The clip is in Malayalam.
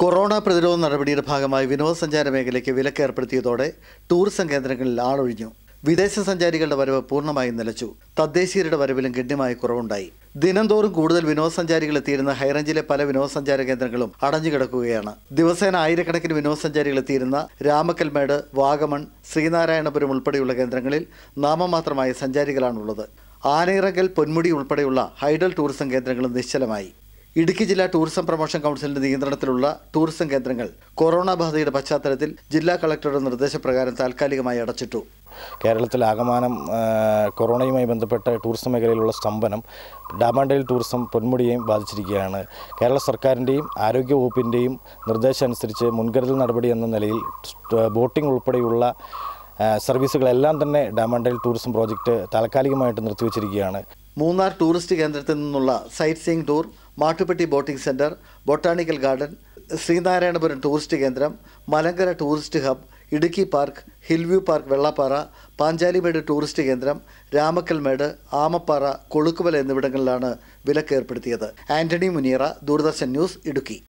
കൊറോണ പ്രതിരോധ നടപടിയുടെ ഭാഗമായി വിനോദസഞ്ചാര മേഖലയ്ക്ക് വിലക്ക് ഏർപ്പെടുത്തിയതോടെ ടൂറിസം കേന്ദ്രങ്ങളിൽ ആളൊഴിഞ്ഞു വിദേശ സഞ്ചാരികളുടെ വരവ് പൂർണ്ണമായും നിലച്ചു തദ്ദേശീയരുടെ വരവിലും ഗണ്യമായ കുറവുണ്ടായി ദിനംതോറും കൂടുതൽ വിനോദസഞ്ചാരികൾ എത്തിയിരുന്ന ഹൈറഞ്ചിലെ പല വിനോദസഞ്ചാര കേന്ദ്രങ്ങളും അടഞ്ഞുകിടക്കുകയാണ് ദിവസേന ആയിരക്കണക്കിന് വിനോദസഞ്ചാരികൾ എത്തിയിരുന്ന രാമക്കൽമേട് വാഗമൺ ശ്രീനാരായണപുരം ഉൾപ്പെടെയുള്ള കേന്ദ്രങ്ങളിൽ നാമമാത്രമായ സഞ്ചാരികളാണുള്ളത് ആനയിറങ്കൽ പൊന്മുടി ഉൾപ്പെടെയുള്ള ഹൈഡൽ ടൂറിസം കേന്ദ്രങ്ങളും നിശ്ചലമായി ഇടുക്കി ജില്ലാ ടൂറിസം പ്രൊമോഷൻ കൗൺസിലിന്റെ നിയന്ത്രണത്തിലുള്ള ടൂറിസം കേന്ദ്രങ്ങൾ കൊറോണ ബാധയുടെ പശ്ചാത്തലത്തിൽ ജില്ലാ കളക്ടറുടെ നിർദ്ദേശപ്രകാരം താൽക്കാലികമായി അടച്ചിട്ടു കേരളത്തിൽ ആകമാനം കൊറോണയുമായി ബന്ധപ്പെട്ട ടൂറിസം മേഖലയിലുള്ള സ്തംഭനം ഡാമാണ്ടയിൽ ടൂറിസം പൊന്മുടിയെയും ബാധിച്ചിരിക്കുകയാണ് കേരള സർക്കാരിൻ്റെയും ആരോഗ്യ വകുപ്പിൻ്റെയും നിർദ്ദേശമനുസരിച്ച് മുൻകരുതൽ നടപടി എന്ന നിലയിൽ ബോട്ടിംഗ് ഉൾപ്പെടെയുള്ള സർവീസുകളെല്ലാം തന്നെ ഡാമാണ്ടയിൽ ടൂറിസം പ്രോജക്റ്റ് താൽക്കാലികമായിട്ട് നിർത്തിവെച്ചിരിക്കുകയാണ് മൂന്നാർ ടൂറിസ്റ്റ് കേന്ദ്രത്തിൽ നിന്നുള്ള sightseeing tour Mattupetty boating centre botanical garden Sreenarayanapuram tourist കേന്ദ്രം Malankara tourist hub Idukki park hill view park Vellappara Panchalimedu tourist കേന്ദ്രം രാമക്കൽമേട് ആമപ്പാറ കൊളുക്കുവല എന്നിവിടങ്ങളിലാണ് വിലക്കേർപ്പെടുത്തിയത് ആന്റണി മുനിയറ ദൂരദർശൻ ന്യൂസ് ഇടുക്കി